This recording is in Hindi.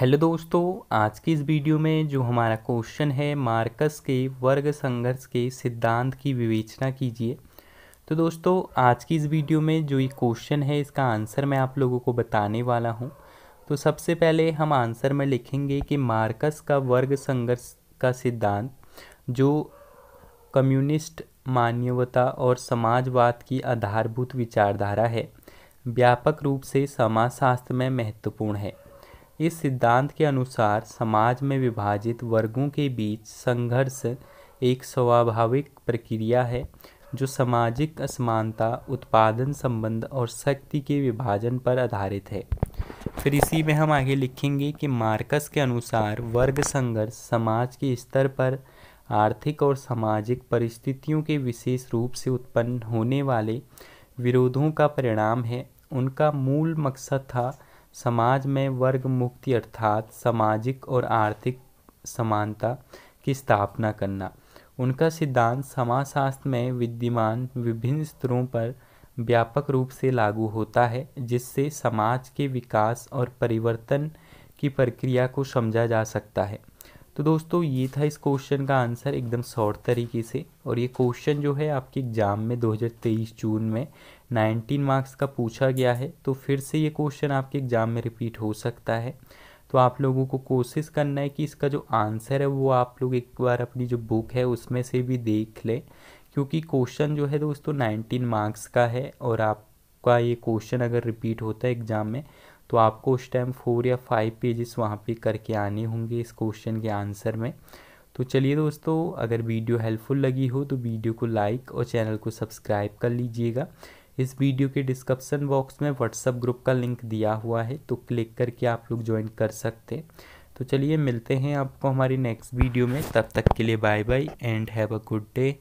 हेलो दोस्तों आज की इस वीडियो में जो हमारा क्वेश्चन है मार्कस के वर्ग संघर्ष के सिद्धांत की विवेचना कीजिए तो दोस्तों आज की इस वीडियो में जो ये क्वेश्चन है इसका आंसर मैं आप लोगों को बताने वाला हूँ तो सबसे पहले हम आंसर में लिखेंगे कि मार्कस का वर्ग संघर्ष का सिद्धांत जो कम्युनिस्ट मानवता और समाजवाद की आधारभूत विचारधारा है व्यापक रूप से समाजशास्त्र में महत्वपूर्ण है इस सिद्धांत के अनुसार समाज में विभाजित वर्गों के बीच संघर्ष एक स्वाभाविक प्रक्रिया है जो सामाजिक असमानता उत्पादन संबंध और शक्ति के विभाजन पर आधारित है फिर इसी में हम आगे लिखेंगे कि मार्कस के अनुसार वर्ग संघर्ष समाज के स्तर पर आर्थिक और सामाजिक परिस्थितियों के विशेष रूप से उत्पन्न होने वाले विरोधों का परिणाम है उनका मूल मकसद था समाज में वर्ग मुक्ति अर्थात सामाजिक और आर्थिक समानता की स्थापना करना उनका सिद्धांत समाजशास्त्र में विद्यमान विभिन्न स्तरों पर व्यापक रूप से लागू होता है जिससे समाज के विकास और परिवर्तन की प्रक्रिया को समझा जा सकता है तो दोस्तों ये था इस क्वेश्चन का आंसर एकदम शॉर्ट तरीके से और ये क्वेश्चन जो है आपके एग्ज़ाम में 2023 जून में 19 मार्क्स का पूछा गया है तो फिर से ये क्वेश्चन आपके एग्ज़ाम में रिपीट हो सकता है तो आप लोगों को कोशिश करना है कि इसका जो आंसर है वो आप लोग एक बार अपनी जो बुक है उसमें से भी देख लें क्योंकि क्वेश्चन जो है दोस्तों नाइनटीन मार्क्स का है और आपका ये क्वेश्चन अगर रिपीट होता है एग्ज़ाम में तो आपको उस टाइम फोर या फाइव पेजेस वहाँ पे करके आने होंगे इस क्वेश्चन के आंसर में तो चलिए दोस्तों अगर वीडियो हेल्पफुल लगी हो तो वीडियो को लाइक और चैनल को सब्सक्राइब कर लीजिएगा इस वीडियो के डिस्क्रिप्सन बॉक्स में व्हाट्सअप ग्रुप का लिंक दिया हुआ है तो क्लिक करके आप लोग ज्वाइन कर सकते हैं तो चलिए मिलते हैं आपको हमारी नेक्स्ट वीडियो में तब तक के लिए bye bye and have a good day